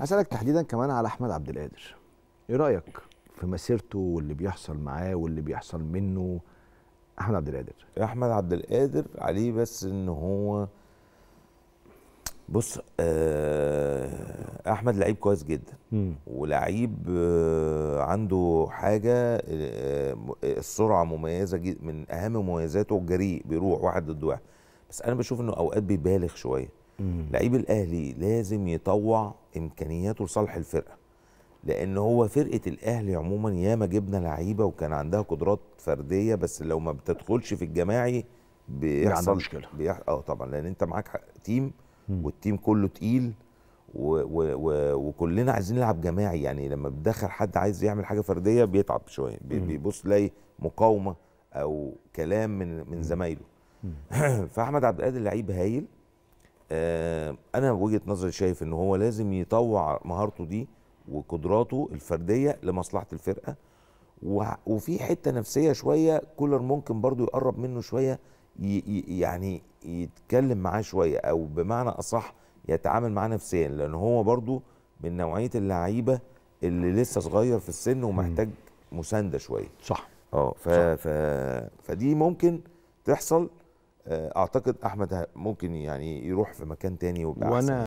اسالك تحديدا كمان على احمد عبد القادر ايه رايك في مسيرته واللي بيحصل معاه واللي بيحصل منه احمد عبد القادر احمد عبد القادر عليه بس ان هو بص آه، احمد لعيب كويس جدا ولعيب آه، عنده حاجه آه، السرعه مميزه جدا من اهم مميزاته الجريء بيروح واحد ضد واحد بس انا بشوف انه اوقات بيبالغ شويه لعيب الاهلي لازم يطوع امكانياته لصالح الفرقه لان هو فرقه الاهلي عموما ياما جبنا لعيبه وكان عندها قدرات فرديه بس لو ما بتدخلش في الجماعي بيحصل مشكله بيح... اه طبعا لان انت معاك تيم والتيم كله تقيل و... و... و... وكلنا عايزين نلعب جماعي يعني لما بتدخل حد عايز يعمل حاجه فرديه بيتعب شويه بي... بيبص لاي مقاومه او كلام من من زمايله فاحمد عبد القادر لعيب هايل آه، انا وجهه نظري شايف ان هو لازم يطوع مهارته دي وقدراته الفرديه لمصلحه الفرقه وفي حته نفسيه شويه كولر ممكن برضو يقرب منه شويه يعني يتكلم معاه شويه او بمعنى اصح يتعامل معاه نفسيا لان هو برضو من نوعيه اللعيبه اللي لسه صغير في السن ومحتاج مسانده شويه صح اه ف... ف... فدي ممكن تحصل آه، اعتقد احمد ممكن يعني يروح في مكان تاني وانا